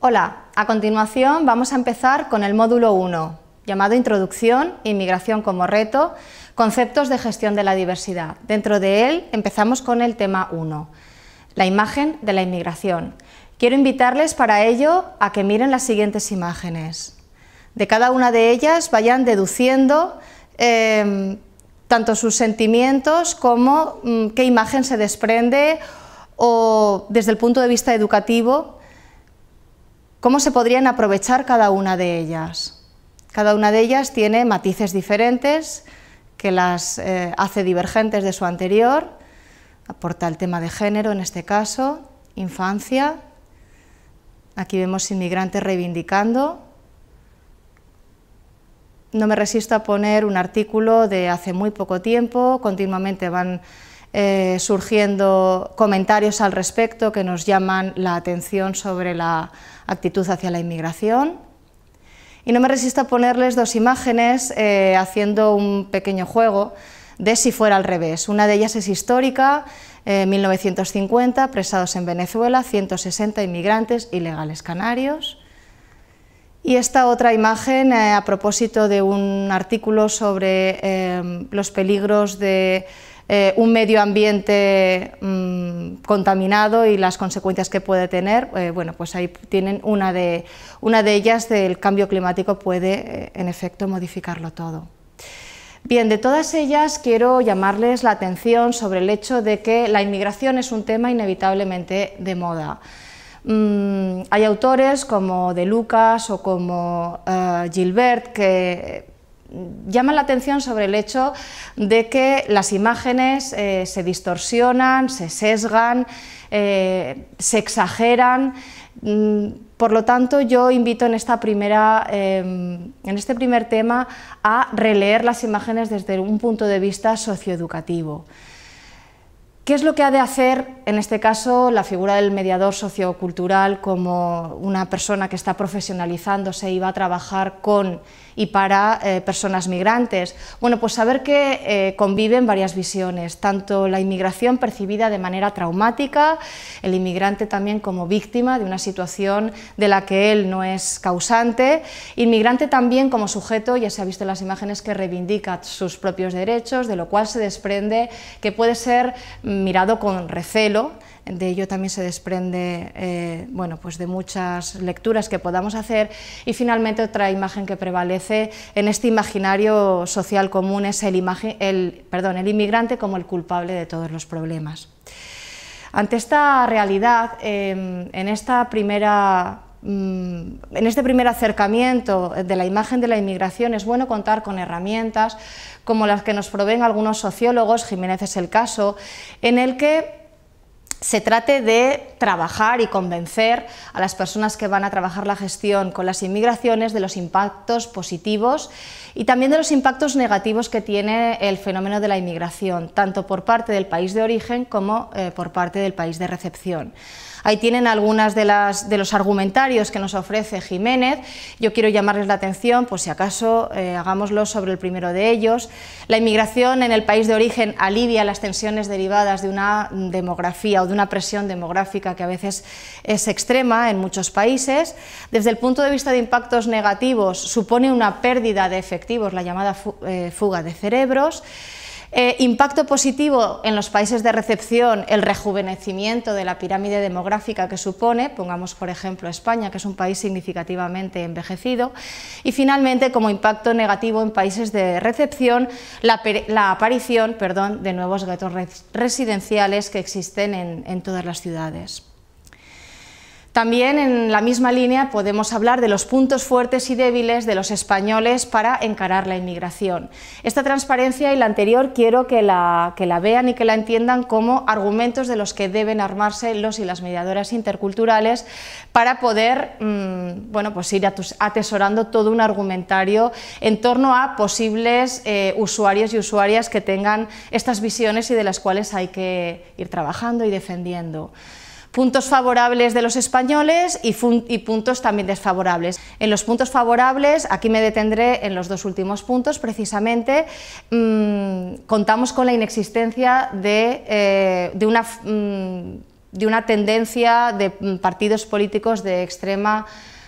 Hola, a continuación vamos a empezar con el módulo 1, llamado Introducción, Inmigración como reto, conceptos de gestión de la diversidad. Dentro de él empezamos con el tema 1, la imagen de la inmigración. Quiero invitarles para ello a que miren las siguientes imágenes. De cada una de ellas vayan deduciendo eh, tanto sus sentimientos como mm, qué imagen se desprende o desde el punto de vista educativo, cómo se podrían aprovechar cada una de ellas. Cada una de ellas tiene matices diferentes que las eh, hace divergentes de su anterior, aporta el tema de género en este caso, infancia, aquí vemos inmigrantes reivindicando, no me resisto a poner un artículo de hace muy poco tiempo, continuamente van eh, surgiendo comentarios al respecto que nos llaman la atención sobre la actitud hacia la inmigración. Y no me resisto a ponerles dos imágenes eh, haciendo un pequeño juego de si fuera al revés. Una de ellas es histórica, 1950, eh, presados en Venezuela, 160 inmigrantes ilegales canarios. Y esta otra imagen eh, a propósito de un artículo sobre em, los peligros de eh, un medio ambiente mm, contaminado y las consecuencias que puede tener, eh, bueno, pues ahí tienen una de, ellas del cambio climático puede, en efecto, modificarlo todo. Bien, de todas ellas quiero llamarles la atención sobre el hecho de que la inmigración es un tema inevitablemente de moda. Mm, hay autores como De Lucas o como eh, Gilbert que llaman la atención sobre el hecho de que las imágenes eh, se distorsionan, se sesgan, eh, se exageran. Mm, por lo tanto, yo invito em, en este primer tema a releer las imágenes desde un punto de vista socioeducativo. ¿Qué es lo que ha de hacer, en este caso, la figura del mediador sociocultural como una persona que está profesionalizándose y va a trabajar con y para eh, personas migrantes? Bueno, pues saber que eh, conviven varias visiones, tanto la inmigración percibida de manera traumática, el inmigrante también como víctima de una situación de la que él no es causante, inmigrante también como sujeto, ya se ha visto en las imágenes, que reivindica sus propios derechos, de lo cual se desprende que puede ser mm, mirado con recelo. De ello también se desprende eh, bueno, pues de muchas lecturas que podamos hacer. Y finalmente otra imagen que prevalece en este imaginario social común es el, el, perdón, el inmigrante como el culpable de todos los problemas. Ante esta realidad, em, en esta primera Mm, en este primer acercamiento de la imagen de la inmigración es bueno contar con herramientas como las que nos proveen algunos sociólogos, Jiménez es el caso, en el que se trate de trabajar y convencer a las personas que van a trabajar la gestión con las inmigraciones de los impactos positivos y también de los impactos negativos que tiene el fenómeno de la inmigración, tanto por parte del país de origen como eh, por parte del país de recepción. Ahí tienen algunas de, las, de los argumentarios que nos ofrece Jiménez. Yo quiero llamarles la atención, pues si acaso, eh, hagámoslo sobre el primero de ellos. La inmigración en el país de origen alivia las tensiones derivadas de una demografía o de una presión demográfica que a veces es extrema en muchos países. Desde el punto de vista de impactos negativos, supone una pérdida de efectivos, la llamada eh, fuga de cerebros. Eh, impacto positivo en los países de recepción, el rejuvenecimiento de la pirámide demográfica que supone, pongamos por ejemplo España, que es un país significativamente envejecido, y finalmente como impacto negativo en países de recepción, la, aparición perdón, de nuevos guetos residenciales que existen en todas las ciudades. También en la misma línea podemos hablar de los puntos fuertes y débiles de los españoles para encarar la inmigración. Esta transparencia y la anterior quiero que la, vean y que la entiendan como argumentos de los que deben armarse los y las mediadoras interculturales para poder mm, bueno, pues ir atesorando todo un argumentario en torno a posibles eh, usuarios y usuarias que tengan estas visiones y de las cuales hay que ir trabajando y defendiendo puntos favorables de los españoles y, puntos también desfavorables. En los puntos favorables, aquí me detendré en los dos últimos puntos, precisamente mm, contamos con la inexistencia de, eh, una... Mm, de una tendencia de mm, partidos políticos de extrema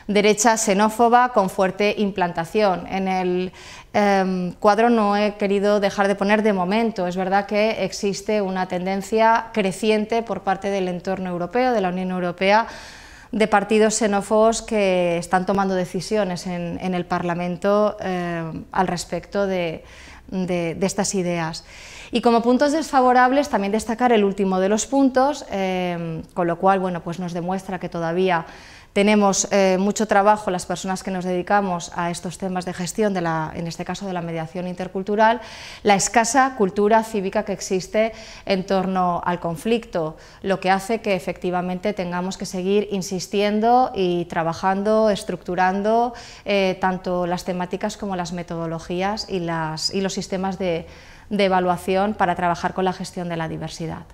derecha xenófoba con fuerte implantación. En el em, cuadro no he querido dejar de poner de momento. Es verdad que existe una tendencia creciente por parte del entorno europeo, de la Unión Europea, de partidos xenófobos que están tomando decisiones en, el Parlamento em, al respecto de, de, estas ideas. Y como puntos desfavorables, también destacar el último de los puntos, eh, con lo cual bueno, pues nos demuestra que todavía tenemos eh, mucho trabajo las personas que nos dedicamos a estos temas de gestión, de la, en este caso de la mediación intercultural, la escasa cultura cívica que existe en torno al conflicto, lo que hace que efectivamente tengamos que seguir insistiendo y trabajando, estructurando eh, tanto las temáticas como las metodologías y, las, y los sistemas de, evaluación para trabajar con la gestión de la diversidad.